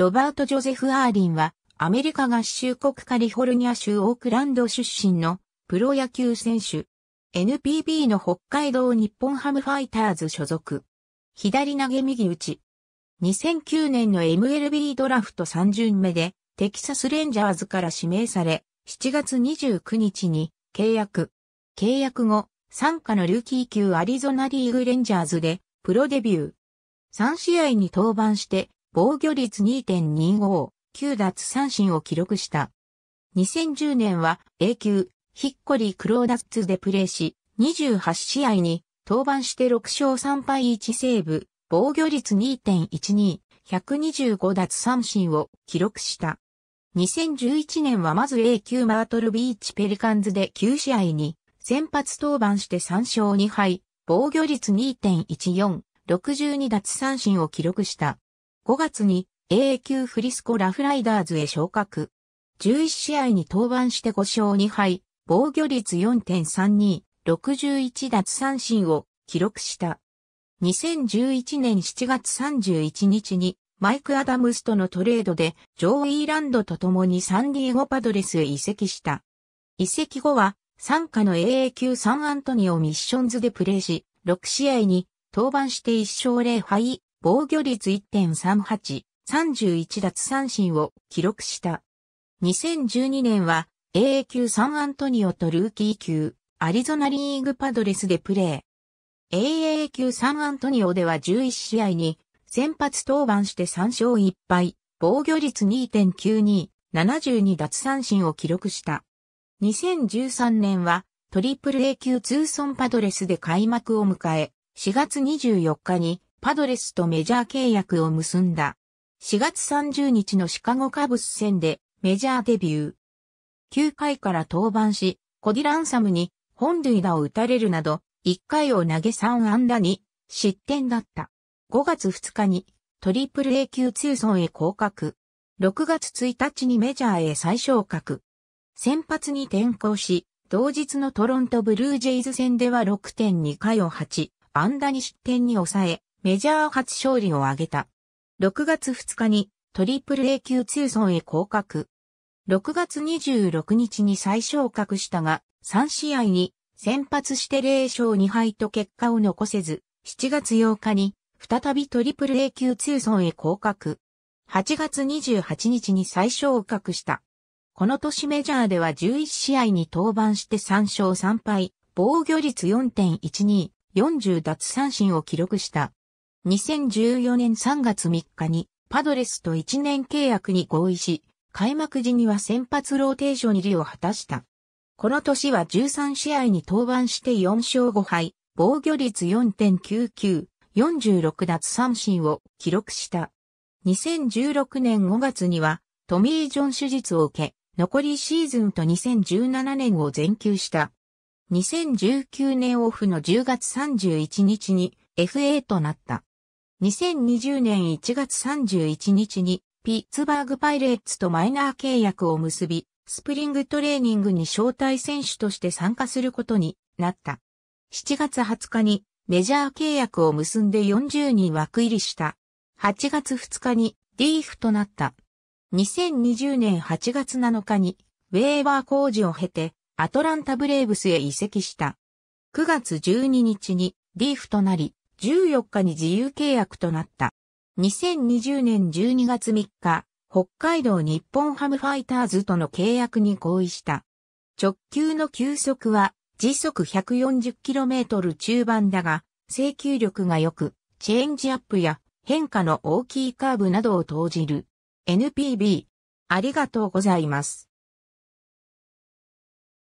ロバート・ジョゼフ・アーリンは、アメリカ合衆国カリフォルニア州オークランド出身のプロ野球選手。NPB の北海道日本ハムファイターズ所属。左投げ右打ち。2009年の MLB ドラフト3巡目で、テキサスレンジャーズから指名され、7月29日に契約。契約後、参加のルーキー級アリゾナリーグレンジャーズで、プロデビュー。3試合に登板して、防御率2.25、9奪三振を記録した。2010年は A 級、ヒッコリー・クローダッツでプレーし、28試合に登板して6勝3敗1セーブ、防御率2.12、125奪三振を記録した。2011年はまず A 級マートルビーチペリカンズで9試合に先発登板して3勝2敗、防御率2.14、62奪三振を記録した。5月に AA 級フリスコラフライダーズへ昇格。11試合に登板して5勝2敗、防御率4.32、61奪三振を記録した。2011年7月31日にマイク・アダムスとのトレードでジョー・イーランドと共にサンディエゴ・パドレスへ移籍した。移籍後は参加の AA 級サンアントニオ・ミッションズでプレーし、6試合に登板して1勝0敗防御率1.38、31奪三振を記録した。2012年は AA 級サンアントニオとルーキー級アリゾナリーグパドレスでプレー。AA 級サンアントニオでは11試合に先発登板して3勝1敗、防御率2.92、72奪三振を記録した。2013年はトリプル A 級ツーソンパドレスで開幕を迎え、4月24日にパドレスとメジャー契約を結んだ。4月30日のシカゴカブス戦でメジャーデビュー。9回から登板し、コディランサムに本塁打を打たれるなど、1回を投げ3安打に失点だった。5月2日にトリプル A 級ツーソンへ降格。6月1日にメジャーへ再昇格。先発に転向し、同日のトロントブルージェイズ戦では6.2回を8、安打に失点に抑え、メジャー初勝利を挙げた。6月2日にトリプル A 級ツーソンへ降格。6月26日に再昇格したが、3試合に先発して0勝2敗と結果を残せず、7月8日に再びトリプル A 級ツーソンへ降格。8月28日に再昇格した。この年メジャーでは11試合に登板して3勝3敗、防御率4.12、40奪三振を記録した。2014年3月3日にパドレスと1年契約に合意し、開幕時には先発ローテーション入りを果たした。この年は13試合に登板して4勝5敗、防御率4.99、46奪三振を記録した。2016年5月にはトミー・ジョン手術を受け、残りシーズンと2017年を全休した。2019年オフの10月31日に FA となった。2020年1月31日にピッツバーグパイレーツとマイナー契約を結び、スプリングトレーニングに招待選手として参加することになった。7月20日にメジャー契約を結んで40人枠入りした。8月2日にリーフとなった。2020年8月7日にウェーバー工事を経てアトランタブレーブスへ移籍した。9月12日にリーフとなり、14日に自由契約となった。2020年12月3日、北海道日本ハムファイターズとの契約に合意した。直球の球速は時速 140km 中盤だが、制球力が良く、チェンジアップや変化の大きいカーブなどを投じる。NPB。ありがとうございます。